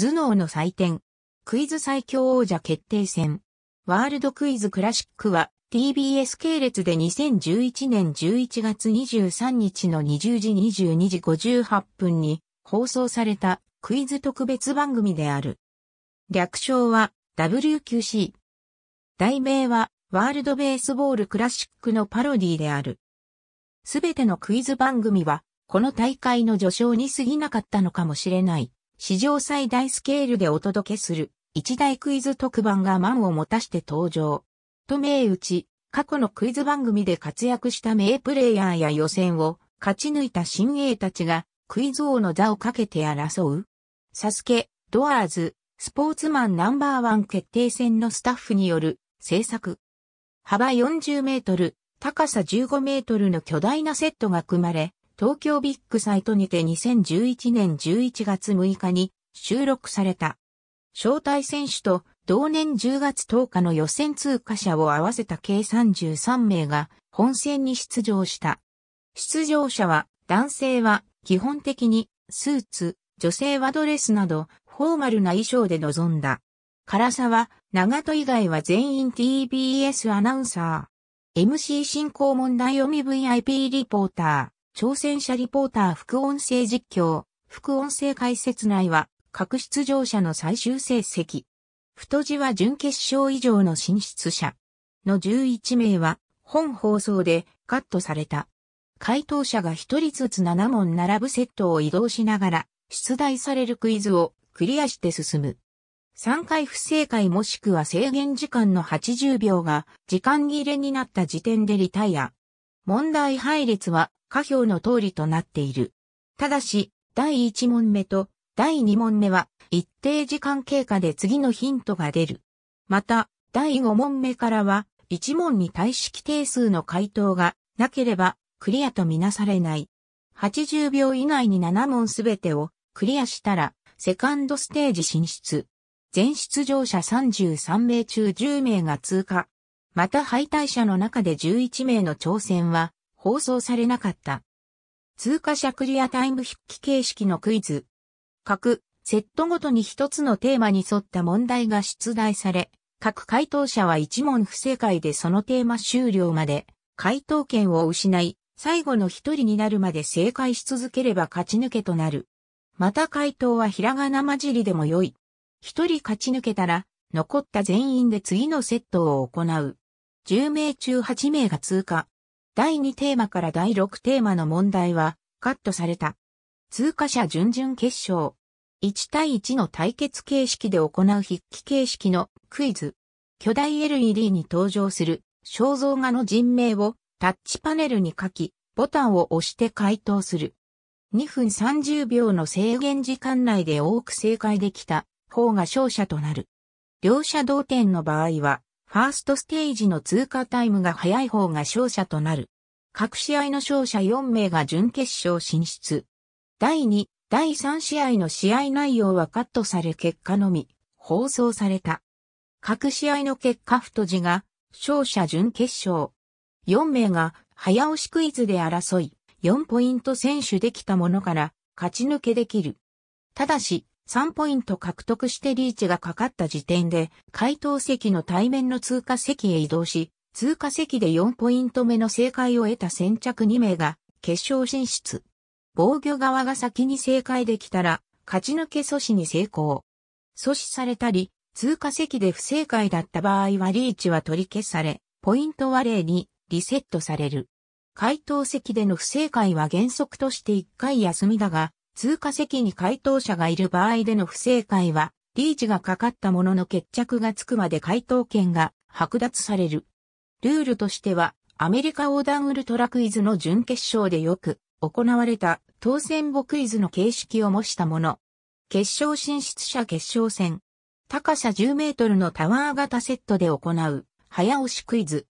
頭脳の祭典。クイズ最強王者決定戦。ワールドクイズクラシックは TBS 系列で2011年11月23日の20時22時58分に放送されたクイズ特別番組である。略称は WQC。題名はワールドベースボールクラシックのパロディである。すべてのクイズ番組はこの大会の序章に過ぎなかったのかもしれない。史上最大スケールでお届けする一大クイズ特番が満を持たして登場。と銘打ち、過去のクイズ番組で活躍した名プレイヤーや予選を勝ち抜いた新鋭たちがクイズ王の座をかけて争う。サスケ、ドアーズ、スポーツマンナンバーワン決定戦のスタッフによる制作。幅40メートル、高さ15メートルの巨大なセットが組まれ、東京ビッグサイトにて2011年11月6日に収録された。招待選手と同年10月10日の予選通過者を合わせた計33名が本戦に出場した。出場者は男性は基本的にスーツ、女性はドレスなどフォーマルな衣装で臨んだ。唐沢、長戸以外は全員 TBS アナウンサー。MC 進行問題読み VIP リポーター。挑戦者リポーター副音声実況、副音声解説内は、各出場者の最終成績。太字は準決勝以上の進出者の11名は、本放送でカットされた。回答者が1人ずつ7問並ぶセットを移動しながら、出題されるクイズをクリアして進む。3回不正解もしくは制限時間の80秒が時間切れになった時点でリタイア。問題配列は下表の通りとなっている。ただし、第1問目と第2問目は一定時間経過で次のヒントが出る。また、第5問目からは1問に対式定数の回答がなければクリアとみなされない。80秒以内に7問すべてをクリアしたらセカンドステージ進出。全出場者33名中10名が通過。また敗退者の中で11名の挑戦は放送されなかった。通過者クリアタイム筆記形式のクイズ。各セットごとに一つのテーマに沿った問題が出題され、各回答者は一問不正解でそのテーマ終了まで回答権を失い、最後の一人になるまで正解し続ければ勝ち抜けとなる。また回答はひらがな混じりでも良い。一人勝ち抜けたら、残った全員で次のセットを行う。10名中8名が通過。第2テーマから第6テーマの問題はカットされた。通過者準々決勝。1対1の対決形式で行う筆記形式のクイズ。巨大 LED に登場する肖像画の人名をタッチパネルに書き、ボタンを押して回答する。2分30秒の制限時間内で多く正解できた方が勝者となる。両者同点の場合はファーストステージの通過タイムが早い方が勝者となる。各試合の勝者4名が準決勝進出。第2、第3試合の試合内容はカットされ結果のみ、放送された。各試合の結果太字が、勝者準決勝。4名が、早押しクイズで争い、4ポイント選手できたものから、勝ち抜けできる。ただし、3ポイント獲得してリーチがかかった時点で、回答席の対面の通過席へ移動し、通過席で4ポイント目の正解を得た先着2名が決勝進出。防御側が先に正解できたら、勝ち抜け阻止に成功。阻止されたり、通過席で不正解だった場合はリーチは取り消され、ポイントは例にリセットされる。回答席での不正解は原則として1回休みだが、通過席に回答者がいる場合での不正解は、リーチがかかったものの決着がつくまで回答権が剥奪される。ルールとしては、アメリカ横断ウルトラクイズの準決勝でよく行われた当選簿クイズの形式を模したもの。決勝進出者決勝戦。高さ10メートルのタワー型セットで行う早押しクイズ。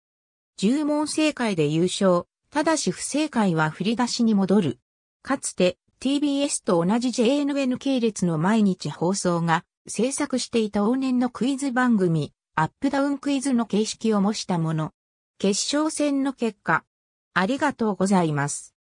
10問正解で優勝。ただし不正解は振り出しに戻る。かつて TBS と同じ JNN 系列の毎日放送が制作していた往年のクイズ番組、アップダウンクイズの形式を模したもの。決勝戦の結果。ありがとうございます。